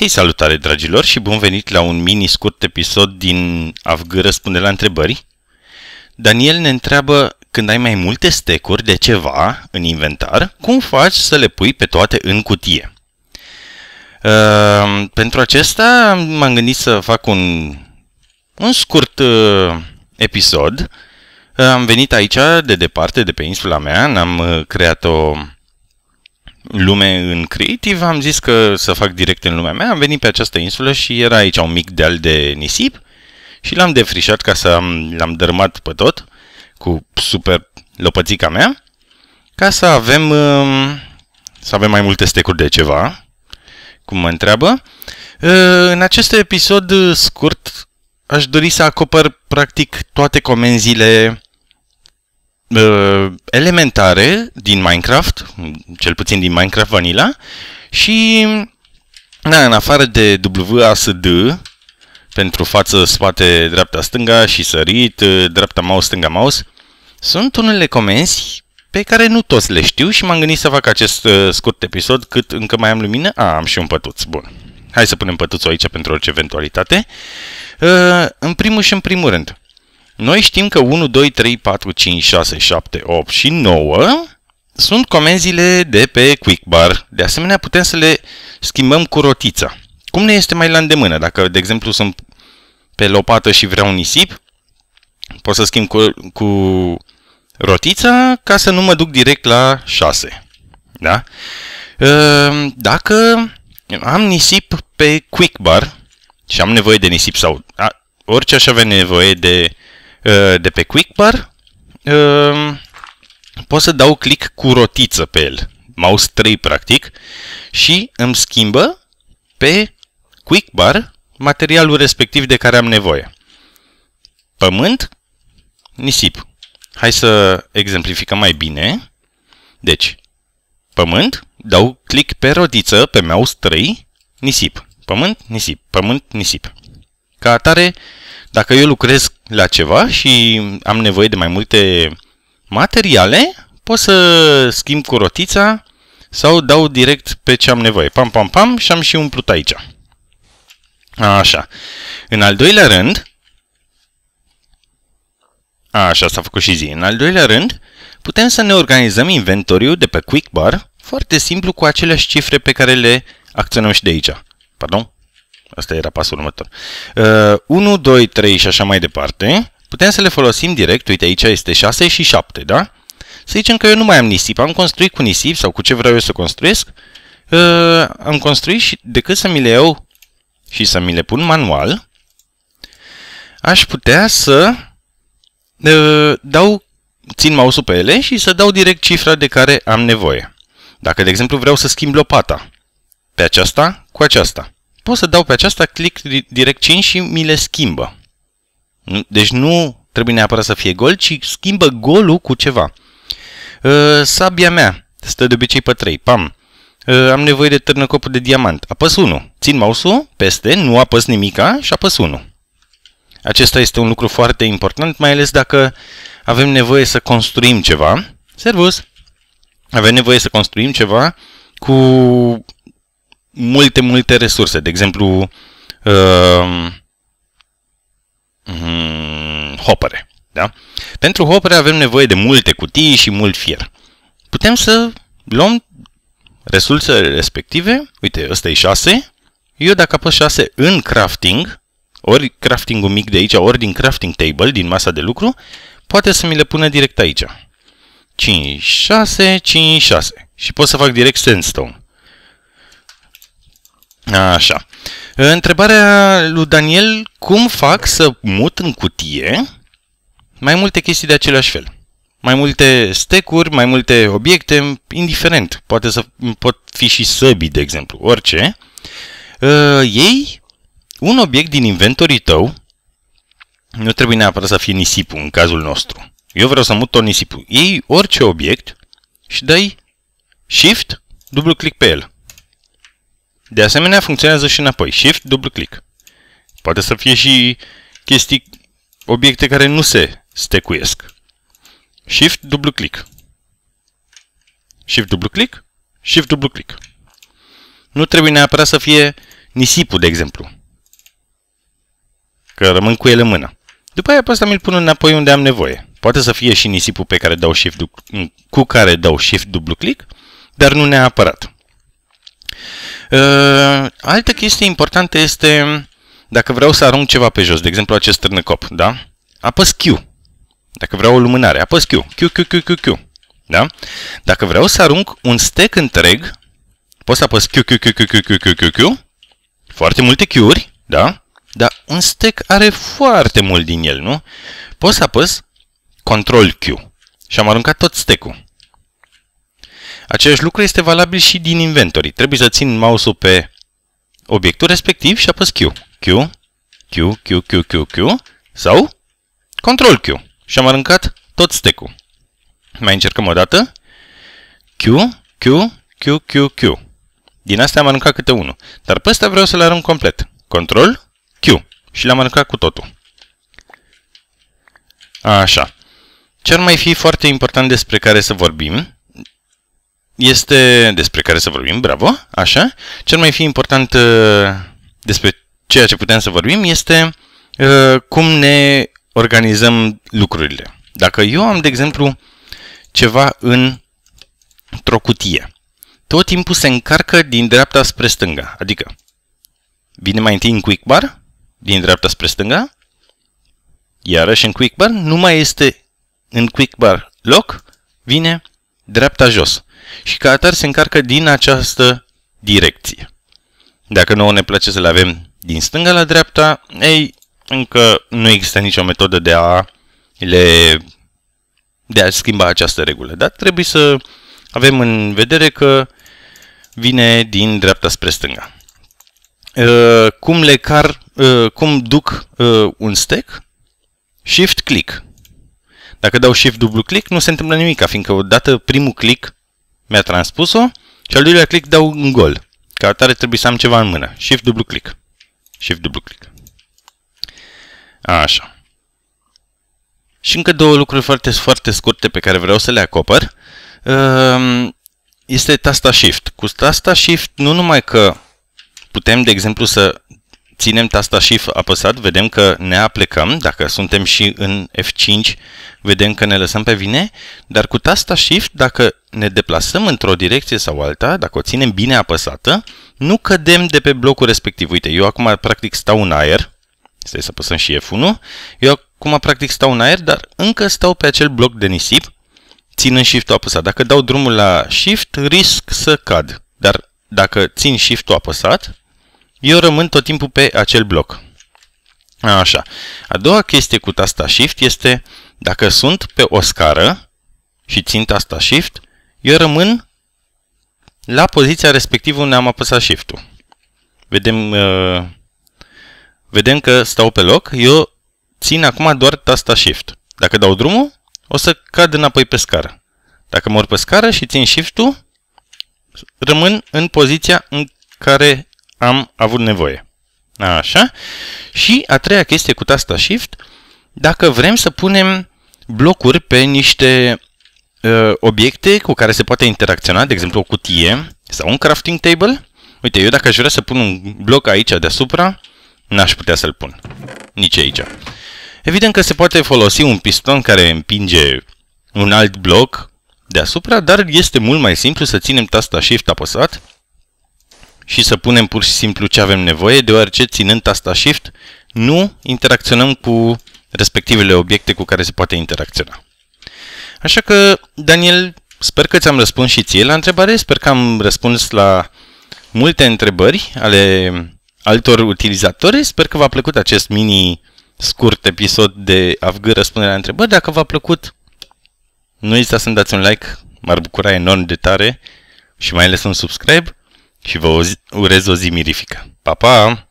Hei, salutare dragilor și bun venit la un mini scurt episod din Avgă răspunde la întrebări. Daniel ne întreabă când ai mai multe stecuri de ceva în inventar, cum faci să le pui pe toate în cutie? Uh, pentru acesta m-am gândit să fac un, un scurt uh, episod. Uh, am venit aici de departe, de pe insula mea, n-am uh, creat o lume în creative, am zis că să fac direct în lumea mea, am venit pe această insulă și era aici un mic deal de nisip și l-am defrișat ca să am, l-am dărmat pe tot cu super lopățica mea ca să avem, um, să avem mai multe stecuri de ceva, cum mă întreabă. Uh, în acest episod scurt aș dori să acopăr practic toate comenzile uh, elementare din Minecraft, cel puțin din Minecraft Vanilla, și na, în afară de WASD, pentru față, spate, dreapta, stânga și sărit, dreapta mouse, stânga mouse, sunt unele comenzi pe care nu toți le știu și m-am gândit să fac acest uh, scurt episod cât încă mai am lumină. A, am și un pătuț, bun. Hai să punem pătuțul aici pentru orice eventualitate. Uh, în primul și în primul rând, noi știm că 1, 2, 3, 4, 5, 6, 7, 8 și 9 sunt comenzile de pe QuickBar. De asemenea, putem să le schimbăm cu rotița. Cum ne este mai la îndemână? Dacă, de exemplu, sunt pe lopată și vreau nisip, pot să schimb cu, cu rotița ca să nu mă duc direct la 6. Da? Ă, dacă am nisip pe QuickBar și am nevoie de nisip sau orice aș avea nevoie de Uh, de pe QuickBar, um, pot să dau click cu rotiță pe el, mouse 3 practic, și îmi schimbă pe QuickBar materialul respectiv de care am nevoie. Pământ, nisip. Hai să exemplificăm mai bine. Deci, pământ, dau click pe rotiță, pe mouse 3, nisip. Pământ, nisip. Pământ, nisip. Ca atare, dacă eu lucrez la ceva și am nevoie de mai multe materiale, pot să schimb cu rotița sau dau direct pe ce am nevoie. Pam, pam, pam și am și umplut aici. Așa. În al doilea rând, așa s-a făcut și zi. În al doilea rând, putem să ne organizăm inventoriul de pe QuickBar foarte simplu cu aceleași cifre pe care le acționăm și de aici. Pardon? Asta era pasul următor. Uh, 1, 2, 3 și așa mai departe. Putem să le folosim direct. Uite, aici este 6 și 7, da? Să zicem că eu nu mai am nisip. Am construit cu nisip sau cu ce vreau eu să construiesc. Uh, am construit și decât să mi le iau și să mi le pun manual, aș putea să uh, dau, țin mouse-ul pe ele și să dau direct cifra de care am nevoie. Dacă, de exemplu, vreau să schimb lopata pe aceasta cu aceasta pot să dau pe aceasta, click direct 5 și mi le schimbă. Deci nu trebuie neapărat să fie gol, ci schimbă golul cu ceva. Uh, sabia mea stă de obicei pe 3, pam. Uh, am nevoie de târnăcopul de diamant. Apăs 1. Țin mouse-ul peste, nu apăs nimica și apăs 1. Acesta este un lucru foarte important, mai ales dacă avem nevoie să construim ceva. Servus! Avem nevoie să construim ceva cu multe, multe resurse. De exemplu, uh, mm, hopere. Da? Pentru hopere avem nevoie de multe cutii și mult fier. Putem să luăm resursele respective. Uite, ăsta e 6. Eu dacă apăs 6 în crafting, ori crafting-ul mic de aici, ori din crafting table, din masa de lucru, poate să mi le pună direct aici. 5, 6, 5, 6. Și pot să fac direct sandstone. Așa. Întrebarea lui Daniel, cum fac să mut în cutie mai multe chestii de același fel? Mai multe stecuri, mai multe obiecte, indiferent. Poate să pot fi și săbi, de exemplu, orice. Uh, ei un obiect din inventorii tău, nu trebuie neapărat să fie nisipul în cazul nostru. Eu vreau să mut tot nisipul. Ei orice obiect și dai Shift, dublu click pe el. De asemenea, funcționează și înapoi. Shift, dublu click. Poate să fie și chestii, obiecte care nu se stecuiesc. Shift, dublu click. Shift, dublu click. Shift, dublu click. Nu trebuie neapărat să fie nisipul, de exemplu. Că rămân cu el în mână. După aia pe asta mi-l pun înapoi unde am nevoie. Poate să fie și nisipul pe care dau shift, cu care dau shift dublu click, dar nu neapărat. Altă chestie importantă este dacă vreau să arunc ceva pe jos, de exemplu acest târnăcop, da? Apăs Q. Dacă vreau o lumânare, apăs Q. Q, Q, Q, Q, Q. Da? Dacă vreau să arunc un stack întreg, pot să apăs Q, Q, Q, Q, Q, Q, Q, Q, Foarte multe Q-uri, da? Dar un stack are foarte mult din el, nu? Pot să apăs Control Q și am aruncat tot stack-ul. Același lucru este valabil și din inventory. Trebuie să țin mouse-ul pe obiectul respectiv și apăs Q. Q, Q, Q, Q, Q, Q sau Control Q. Și am aruncat tot stack-ul. Mai încercăm o dată. Q, Q, Q, Q, Q. Din astea am aruncat câte unul. Dar pe ăsta vreau să le arunc complet. Control, Q. Și l am aruncat cu totul. Așa. Ce ar mai fi foarte important despre care să vorbim este despre care să vorbim, bravo, așa. Cel mai fi important uh, despre ceea ce putem să vorbim este uh, cum ne organizăm lucrurile. Dacă eu am, de exemplu, ceva în o cutie, tot timpul se încarcă din dreapta spre stânga, adică vine mai întâi în quick bar, din dreapta spre stânga, iarăși în quick bar, nu mai este în quick bar loc, vine dreapta jos și ca se încarcă din această direcție. Dacă nouă ne place să le avem din stânga la dreapta, ei, încă nu există nicio metodă de a le de a schimba această regulă, dar trebuie să avem în vedere că vine din dreapta spre stânga. Uh, cum le car, uh, cum duc uh, un stack? Shift click. Dacă dau shift dublu click, nu se întâmplă nimic, fiindcă odată primul click mi-a transpus-o și al doilea click dau în gol. Ca atare trebuie să am ceva în mână. Shift dublu click. Shift dublu click. Așa. Și încă două lucruri foarte, foarte scurte pe care vreau să le acopăr. Ehm, este tasta Shift. Cu tasta Shift nu numai că putem, de exemplu, să ținem tasta Shift apăsat, vedem că ne aplecăm, dacă suntem și în F5, vedem că ne lăsăm pe vine, dar cu tasta Shift, dacă ne deplasăm într-o direcție sau alta, dacă o ținem bine apăsată, nu cădem de pe blocul respectiv. Uite, eu acum practic stau în aer, stai să apăsăm și F1, eu acum practic stau în aer, dar încă stau pe acel bloc de nisip, ținând Shift-ul apăsat. Dacă dau drumul la Shift, risc să cad, dar dacă țin Shift-ul apăsat, eu rămân tot timpul pe acel bloc. Așa. A doua chestie cu tasta Shift este dacă sunt pe o scară și țin tasta Shift, eu rămân la poziția respectivă unde am apăsat Shift-ul. Vedem, uh, vedem că stau pe loc. Eu țin acum doar tasta Shift. Dacă dau drumul, o să cad înapoi pe scară. Dacă mor pe scară și țin Shift-ul, rămân în poziția în care am avut nevoie. Așa. Și a treia chestie cu tasta Shift, dacă vrem să punem blocuri pe niște uh, obiecte cu care se poate interacționa, de exemplu o cutie sau un crafting table. Uite, eu dacă aș vrea să pun un bloc aici deasupra, n-aș putea să-l pun. Nici aici. Evident că se poate folosi un piston care împinge un alt bloc deasupra, dar este mult mai simplu să ținem tasta Shift apăsat și să punem pur și simplu ce avem nevoie, deoarece ținând tasta Shift nu interacționăm cu respectivele obiecte cu care se poate interacționa. Așa că, Daniel, sper că ți-am răspuns și ție la întrebare, sper că am răspuns la multe întrebări ale altor utilizatori, sper că v-a plăcut acest mini scurt episod de Afgă răspunderea la întrebări. Dacă v-a plăcut, nu uitați să-mi dați un like, m-ar bucura enorm de tare și mai ales un subscribe și vă urez o zi mirifică. Pa, pa!